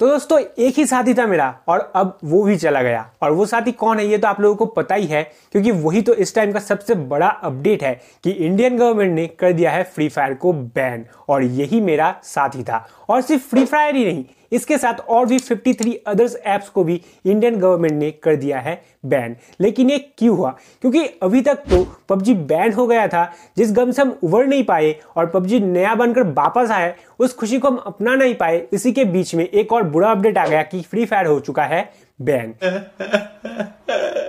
तो दोस्तों एक ही साथी था मेरा और अब वो भी चला गया और वो साथी कौन है ये तो आप लोगों को पता ही है क्योंकि वही तो इस टाइम का सबसे बड़ा अपडेट है कि इंडियन गवर्नमेंट ने कर दिया है फ्री फायर को बैन और यही मेरा साथी था और सिर्फ फ्री फायर ही नहीं इसके साथ और भी 53 अदर्स ऐप्स को भी इंडियन गवर्नमेंट ने कर दिया है बैन लेकिन ये क्यों हुआ क्योंकि अभी तक तो पबजी बैन हो गया था जिस गम से हम उबर नहीं पाए और पबजी नया बनकर वापस आए उस खुशी को हम अपना नहीं पाए इसी के बीच में एक और बुरा अपडेट आ गया कि फ्री फायर हो चुका है बैन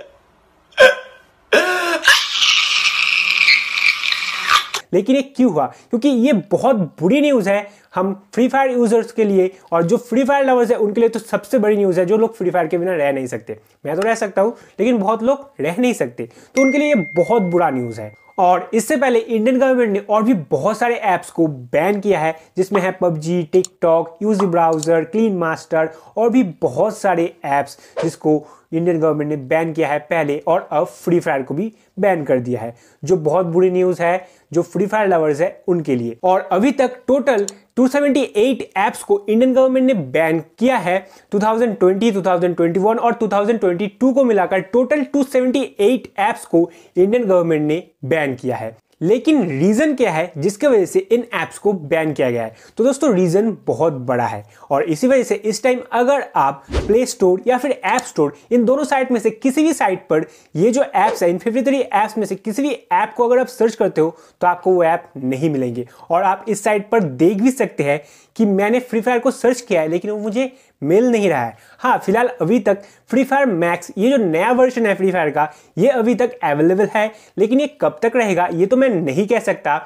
लेकिन ये क्यों हुआ क्योंकि ये बहुत बुरी न्यूज़ है हम फ्री फायर यूज़र्स के लिए और जो फ्री फायर लवर्स है उनके लिए तो सबसे बड़ी न्यूज़ है जो लोग फ्री फायर के बिना रह नहीं सकते मैं तो रह सकता हूँ लेकिन बहुत लोग रह नहीं सकते तो उनके लिए ये बहुत बुरा न्यूज़ है और इससे पहले इंडियन गवर्नमेंट ने और भी बहुत सारे ऐप्स को बैन किया है जिसमें है PUBG TikTok UC browser clean master और भी बहुत सारे ऐप्स जिसको इंडियन गवर्नमेंट ने बैन किया है पहले और अब फ्री फायर को भी बैन कर दिया है जो बहुत बुरी न्यूज़ है जो फ्री फायर लवर्स है उनके लिए और अभी तक टोटल 278 ऐप्स को इंडियन गवर्नमेंट ने बैन किया है 2020, 2021 और 2022 को मिलाकर टोटल 278 ऐप्स को इंडियन गवर्नमेंट ने बैन किया है लेकिन रीज़न क्या है जिसके वजह से इन ऐप्स को बैन किया गया है तो दोस्तों रीज़न बहुत बड़ा है और इसी वजह से इस टाइम अगर आप प्ले स्टोर या फिर ऐप स्टोर इन दोनों साइट में से किसी भी साइट पर ये जो ऐप्स है इन फिफ्टी एप्स ऐप्स में से किसी भी ऐप को अगर आप सर्च करते हो तो आपको वो ऐप नहीं मिलेंगे और आप इस साइट पर देख भी सकते हैं कि मैंने फ्री फायर को सर्च किया है लेकिन वो मुझे मिल नहीं रहा है हाँ फिलहाल अभी तक फ्री फायर मैक्स ये जो नया वर्जन है फ्री फायर का ये अभी तक अवेलेबल है लेकिन ये कब तक रहेगा ये तो मैं नहीं कह सकता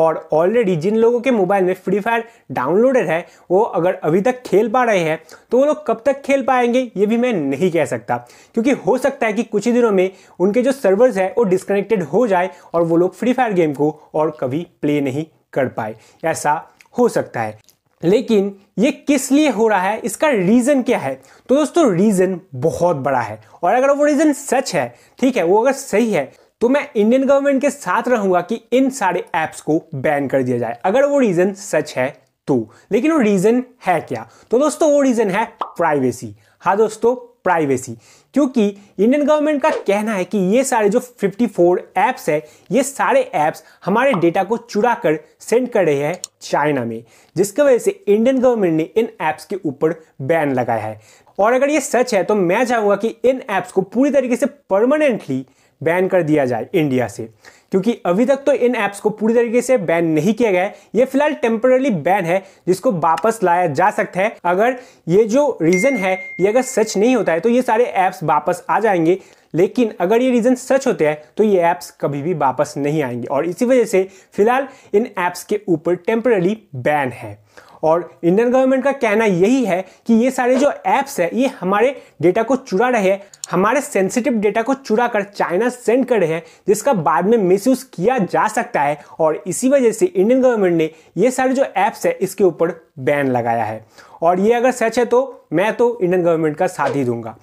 और ऑलरेडी जिन लोगों के मोबाइल में फ्री फायर डाउनलोडेड है वो अगर अभी तक खेल पा रहे हैं तो वो लोग कब तक खेल पाएंगे ये भी मैं नहीं कह सकता क्योंकि हो सकता है कि कुछ ही दिनों में उनके जो सर्वर्स है वो डिस्कनेक्टेड हो जाए और वो लोग फ्री फायर गेम को और कभी प्ले नहीं कर पाए ऐसा हो सकता है लेकिन ये किस लिए हो रहा है इसका रीज़न क्या है तो दोस्तों रीज़न बहुत बड़ा है और अगर वो रीज़न सच है ठीक है वो अगर सही है तो मैं इंडियन गवर्नमेंट के साथ रहूंगा कि इन सारे ऐप्स को बैन कर दिया जाए अगर वो रीज़न सच है तो लेकिन वो रीज़न है क्या तो दोस्तों वो रीज़न है प्राइवेसी हाँ दोस्तों प्राइवेसी क्योंकि इंडियन गवर्नमेंट का कहना है कि ये सारे जो 54 ऐप्स है ये सारे ऐप्स हमारे डेटा को चुरा कर सेंड कर रहे हैं चाइना में जिसकी वजह से इंडियन गवर्नमेंट ने इन ऐप्स के ऊपर बैन लगाया है और अगर ये सच है तो मैं चाहूँगा कि इन ऐप्स को पूरी तरीके से परमानेंटली बैन कर दिया जाए इंडिया से क्योंकि अभी तक तो इन ऐप्स को पूरी तरीके से बैन नहीं किया गया है ये फिलहाल टेम्परली बैन है जिसको वापस लाया जा सकता है अगर ये जो रीज़न है ये अगर सच नहीं होता है तो ये सारे ऐप्स वापस आ जाएंगे लेकिन अगर ये रीज़न सच होते हैं तो ये ऐप्स कभी भी वापस नहीं आएंगे और इसी वजह से फिलहाल इन ऐप्स के ऊपर टेम्परली बैन है और इंडियन गवर्नमेंट का कहना यही है कि ये सारे जो ऐप्स है ये हमारे डेटा को चुरा रहे हैं हमारे सेंसिटिव डेटा को चुरा कर चाइना सेंड कर रहे हैं जिसका बाद में मिसयूज किया जा सकता है और इसी वजह से इंडियन गवर्नमेंट ने ये सारे जो ऐप्स है इसके ऊपर बैन लगाया है और ये अगर सच है तो मैं तो इंडियन गवर्नमेंट का साथ ही दूंगा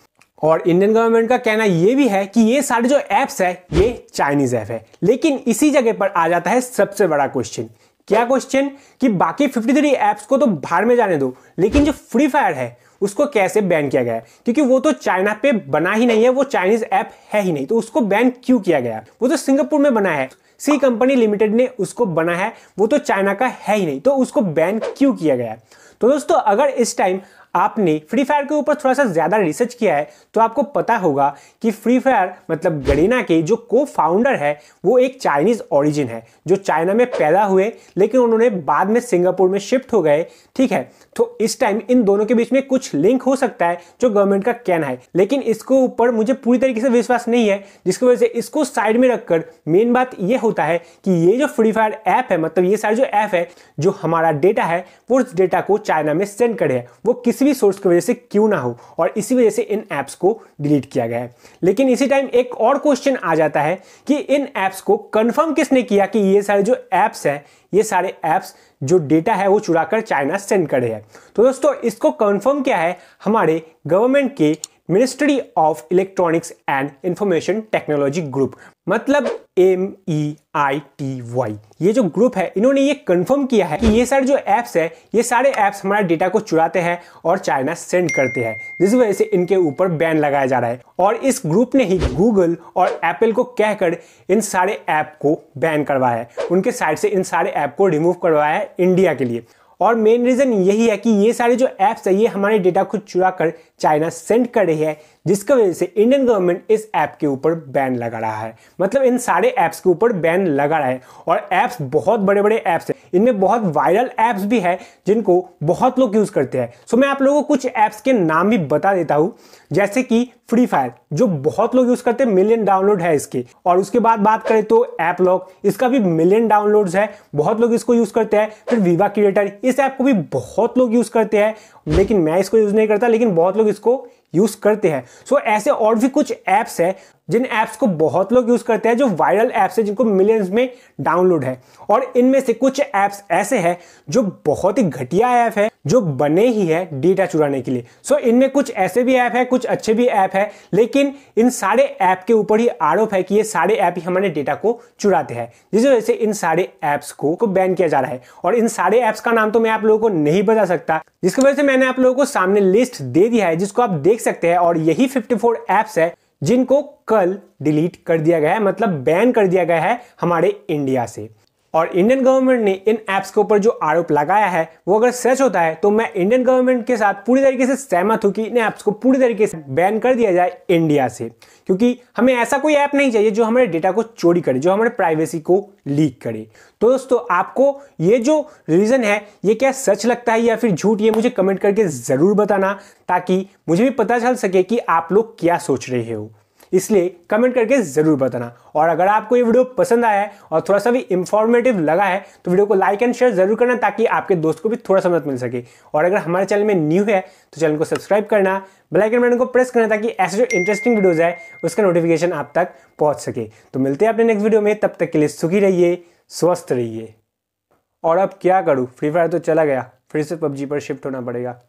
और इंडियन गवर्नमेंट का कहना यह भी है कि ये सारे जो ऐप्स है ये चाइनीज ऐप है लेकिन इसी जगह पर आ जाता है सबसे बड़ा क्वेश्चन क्या क्वेश्चन कि बाकी फिफ्टी थ्री एप्स को तो बाहर में जाने दो लेकिन जो फ्री फायर है उसको कैसे बैन किया गया क्योंकि वो तो चाइना पे बना ही नहीं है वो चाइनीज ऐप है ही नहीं तो उसको बैन क्यों किया गया वो तो सिंगापुर में बना है सी कंपनी लिमिटेड ने उसको बना है वो तो चाइना का है ही नहीं तो उसको बैन क्यों किया गया तो दोस्तों अगर इस टाइम आपने फ्री फायर के ऊपर थोड़ा सा ज़्यादा रिसर्च किया है तो आपको पता होगा कि फ्री फायर मतलब गरीना के जो को फाउंडर है वो एक चाइनीज़ ऑरिजिन है जो चाइना में पैदा हुए लेकिन उन्होंने बाद में सिंगापुर में शिफ्ट हो गए ठीक है तो इस टाइम इन दोनों के बीच में कुछ लिंक हो सकता है जो गवर्नमेंट का कहना है लेकिन इसके ऊपर मुझे पूरी तरीके से विश्वास नहीं है जिसकी वजह से इसको साइड में रखकर मेन बात यह होता है कि ये जो फ्री फायर ऐप है मतलब ये सारे जो ऐप है जो हमारा डेटा है वो उस डेटा को चाइना में सेंड करे वो किस किसी भी सोर्स की वजह से क्यों ना हो और इसी वजह से इन ऐप्स को डिलीट किया गया है लेकिन इसी टाइम एक और क्वेश्चन आ जाता है कि इन ऐप्स को कंफर्म किसने किया कि ये सारे जो ऐप्स हैं ये सारे ऐप्स जो डेटा है वो चुराकर चाइना सेंड करे है तो दोस्तों इसको कंफर्म क्या है हमारे गवर्नमेंट के ministry of electronics and information technology group मतलब M E I T Y ये जो ग्रुप है इन्होंने ये कंफर्म किया है कि ये सारे जो ऐप्स है ये सारे ऐप्स हमारे डेटा को चुराते हैं और चाइना सेंड करते हैं जिस वजह से इनके ऊपर बैन लगाया जा रहा है और इस ग्रुप ने ही गूगल और एप्पल को कहकर इन सारे ऐप को बैन करवाया है उनके साइड से इन सारे ऐप को रिमूव करवाया है इंडिया के लिए और मेन रीज़न यही है कि ये सारे जो एप्स है ये हमारे डेटा को चुरा कर चाइना सेंड कर रही है जिसकी वजह से इंडियन गवर्नमेंट इस ऐप के ऊपर बैन लगा रहा है मतलब इन सारे ऐप्स के ऊपर बैन लगा रहा है और ऐप्स बहुत बड़े बड़े ऐप्स हैं इनमें बहुत वायरल ऐप्स भी है जिनको बहुत लोग यूज़ करते हैं सो मैं आप लोगों को कुछ ऐप्स के नाम भी बता देता हूँ जैसे कि फ्री फायर जो बहुत लोग यूज़ करते हैं मिलियन डाउनलोड है इसके और उसके बाद बात करें तो ऐप लॉक इसका भी मिलियन डाउनलोड्स है बहुत लोग इसको यूज़ करते हैं फिर विवा क्रिएटर इस ऐप को भी बहुत लोग यूज़ करते हैं लेकिन मैं इसको यूज़ नहीं करता लेकिन बहुत लोग इसको यूज़ करते हैं सो so, ऐसे और भी कुछ ऐप्स है जिन ऐप्स को बहुत लोग यूज़ करते हैं जो वायरल ऐप्स है जिनको मिलियंस में डाउनलोड है और इनमें से कुछ ऐप्स ऐसे हैं जो बहुत ही घटिया ऐप है जो बने ही है डेटा चुराने के लिए सो so, इनमें कुछ ऐसे भी ऐप है कुछ अच्छे भी ऐप है लेकिन इन सारे ऐप के ऊपर ही आरोप है कि ये सारे ऐप ही हमारे डेटा को चुराते हैं जिस वजह से इन सारे ऐप्स को, को बैन किया जा रहा है और इन सारे ऐप्स का नाम तो मैं आप लोगों को नहीं बता सकता जिसकी वजह से मैंने आप लोगों को सामने लिस्ट दे दिया है जिसको आप देख सकते हैं और यही फिफ्टी ऐप्स है जिनको कल डिलीट कर दिया गया है मतलब बैन कर दिया गया है हमारे इंडिया से और इंडियन गवर्नमेंट ने इन ऐप्स के ऊपर जो आरोप लगाया है वो अगर सच होता है तो मैं इंडियन गवर्नमेंट के साथ पूरी तरीके से सहमत हूँ कि इन ऐप्स को पूरी तरीके से बैन कर दिया जाए इंडिया से क्योंकि हमें ऐसा कोई ऐप नहीं चाहिए जो हमारे डेटा को चोरी करे जो हमारे प्राइवेसी को लीक करे तो दोस्तों आपको ये जो रीजन है ये क्या सच लगता है या फिर झूठ ये मुझे कमेंट करके ज़रूर बताना ताकि मुझे भी पता चल सके कि आप लोग क्या सोच रहे हो इसलिए कमेंट करके ज़रूर बताना और अगर आपको ये वीडियो पसंद आया है और थोड़ा सा भी इंफॉर्मेटिव लगा है तो वीडियो को लाइक एंड शेयर जरूर करना ताकि आपके दोस्त को भी थोड़ा सा मदद मिल सके और अगर हमारे चैनल में न्यू है तो चैनल को सब्सक्राइब करना बेल एंड बटन को प्रेस करना ताकि ऐसे जो इंटरेस्टिंग वीडियोज़ है उसका नोटिफिकेशन आप तक पहुँच सके तो मिलते हैं अपने नेक्स्ट वीडियो में तब तक के लिए सुखी रहिए स्वस्थ रहिए और अब क्या करूँ फ्री फायर तो चला गया फिर से पबजी पर शिफ्ट होना पड़ेगा